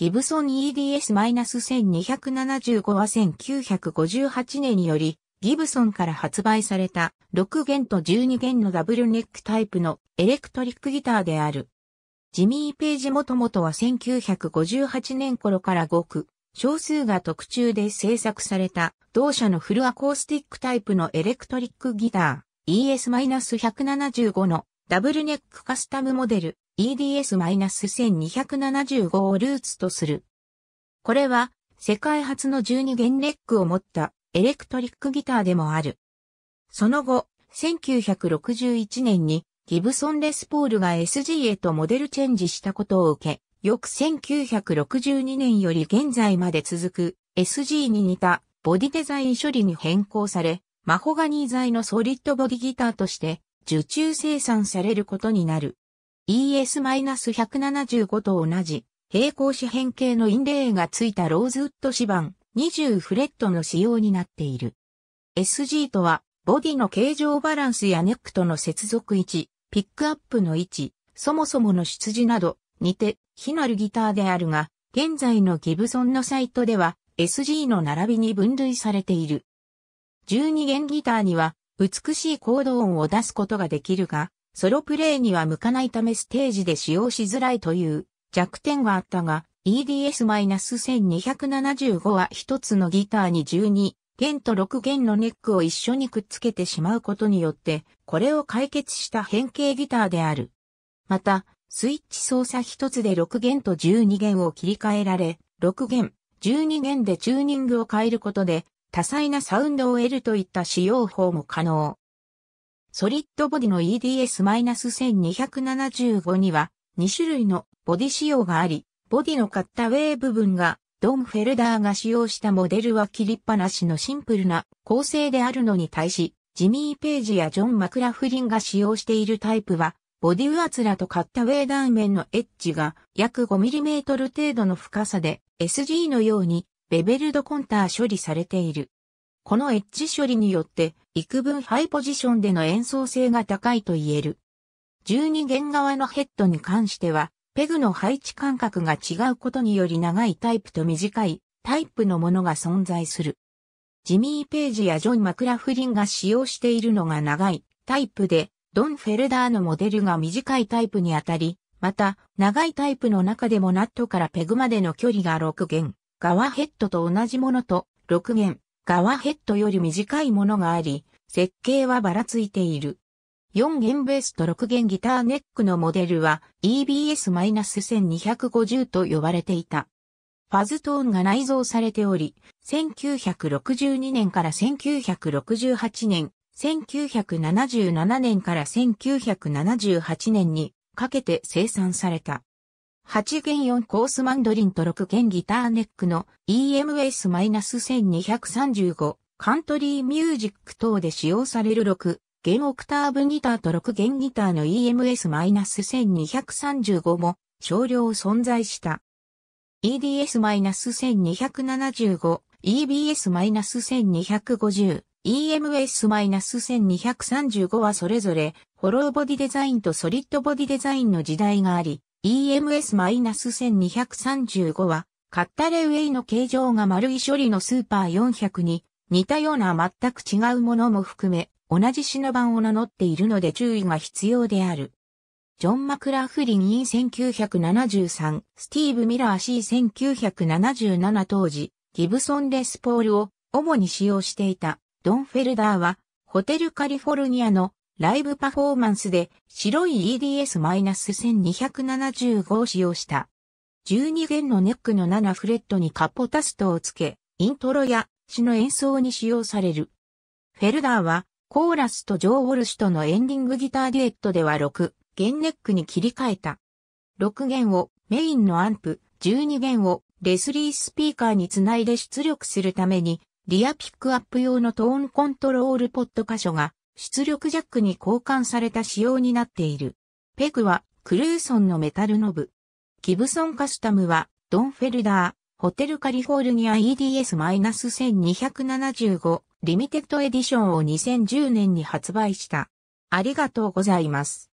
ギブソン EDS-1275 は1958年により、ギブソンから発売された6弦と12弦のダブルネックタイプのエレクトリックギターである。ジミー・ページもともとは1958年頃から5区、少数が特注で製作された同社のフルアコースティックタイプのエレクトリックギター ES-175 のダブルネックカスタムモデル EDS-1275 をルーツとする。これは世界初の12弦レックを持ったエレクトリックギターでもある。その後、1961年にギブソン・レスポールが SG へとモデルチェンジしたことを受け、翌1962年より現在まで続く SG に似たボディデザイン処理に変更され、マホガニー材のソリッドボディギターとして受注生産されることになる。ES-175 と同じ平行四辺形のインレーがついたローズウッド指板20フレットの仕様になっている。SG とはボディの形状バランスやネックとの接続位置、ピックアップの位置、そもそもの出自など、似て、非なるギターであるが、現在のギブソンのサイトでは、SG の並びに分類されている。12弦ギターには、美しいコード音を出すことができるが、ソロプレイには向かないためステージで使用しづらいという弱点があったが、EDS-1275 は一つのギターに12弦と6弦のネックを一緒にくっつけてしまうことによって、これを解決した変形ギターである。また、スイッチ操作一つで6弦と12弦を切り替えられ、6弦、12弦でチューニングを変えることで、多彩なサウンドを得るといった使用法も可能。ソリッドボディの EDS-1275 には2種類のボディ仕様があり、ボディのカッタウェイ部分がドン・フェルダーが使用したモデルは切りっぱなしのシンプルな構成であるのに対し、ジミー・ページやジョン・マクラフリンが使用しているタイプは、ボディツラとカッタウェイ断面のエッジが約 5mm 程度の深さで SG のようにベベルドコンター処理されている。このエッジ処理によって、幾分ハイポジションでの演奏性が高いと言える。12弦側のヘッドに関しては、ペグの配置間隔が違うことにより長いタイプと短いタイプのものが存在する。ジミー・ページやジョン・マクラフリンが使用しているのが長いタイプで、ドン・フェルダーのモデルが短いタイプにあたり、また、長いタイプの中でもナットからペグまでの距離が6弦、側ヘッドと同じものと、6弦、側ヘッドより短いものがあり、設計はばらついている。4弦ベースと6弦ギターネックのモデルは EBS-1250 と呼ばれていた。ファズトーンが内蔵されており、1962年から1968年、1977年から1978年にかけて生産された。8弦4コースマンドリンと6弦ギターネックの EMS-1235 カントリーミュージック等で使用される6弦オクターブギターと6弦ギターの EMS-1235 も少量存在した。EDS-1275、EBS-1250、EMS-1235 はそれぞれ、ホローボディデザインとソリッドボディデザインの時代があり、EMS-1235 は、カッタレウェイの形状が丸い処理のスーパー400に、似たような全く違うものも含め、同じ品番を名乗っているので注意が必要である。ジョン・マクラフリン E1973、スティーブ・ミラー C1977 当時、ギブソン・レスポールを主に使用していた、ドン・フェルダーは、ホテルカリフォルニアのライブパフォーマンスで白い EDS-1275 を使用した。12弦のネックの7フレットにカポタストをつけ、イントロや詩の演奏に使用される。フェルダーはコーラスとジョー・ウォルシュとのエンディングギターデュエットでは6弦ネックに切り替えた。6弦をメインのアンプ、12弦をレスリースピーカーにつないで出力するために、リアピックアップ用のトーンコントロールポット箇所が出力ジャックに交換された仕様になっている。ペグはクルーソンのメタルノブ。ギブソンカスタムはドンフェルダー、ホテルカリフォルニア EDS-1275 リミテッドエディションを2010年に発売した。ありがとうございます。